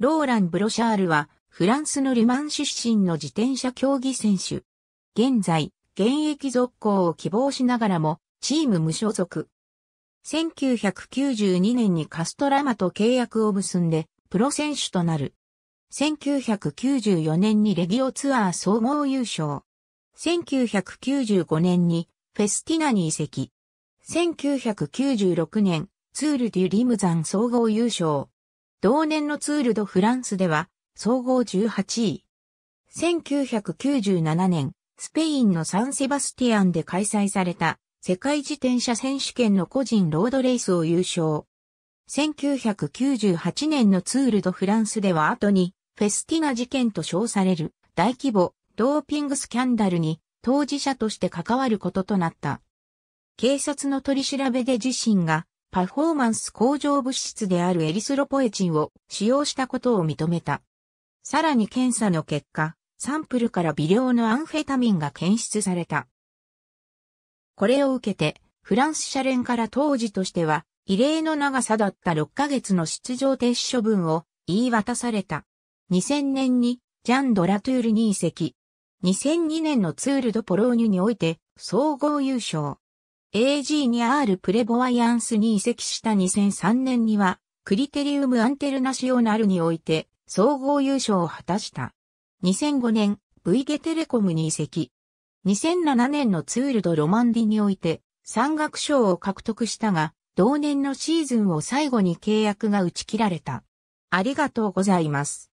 ローラン・ブロシャールは、フランスのルマン出身の自転車競技選手。現在、現役続行を希望しながらも、チーム無所属。1992年にカストラマと契約を結んで、プロ選手となる。1994年にレギオツアー総合優勝。1995年にフェスティナに移籍。1996年、ツール・デュ・リムザン総合優勝。同年のツールドフランスでは、総合18位。1997年、スペインのサンセバスティアンで開催された世界自転車選手権の個人ロードレースを優勝。1998年のツールドフランスでは後にフェスティナ事件と称される大規模ドーピングスキャンダルに当事者として関わることとなった。警察の取り調べで自身がパフォーマンス向上物質であるエリスロポエチンを使用したことを認めた。さらに検査の結果、サンプルから微量のアンフェタミンが検出された。これを受けて、フランス社連から当時としては、異例の長さだった6ヶ月の出場停止処分を言い渡された。2000年にジャン・ドラトゥールに移籍。2002年のツール・ド・ポローニュにおいて総合優勝。AG に R プレボワイアンスに移籍した2003年には、クリテリウムアンテルナシオナルにおいて、総合優勝を果たした。2005年、V ゲテレコムに移籍。2007年のツールドロマンディにおいて、山岳賞を獲得したが、同年のシーズンを最後に契約が打ち切られた。ありがとうございます。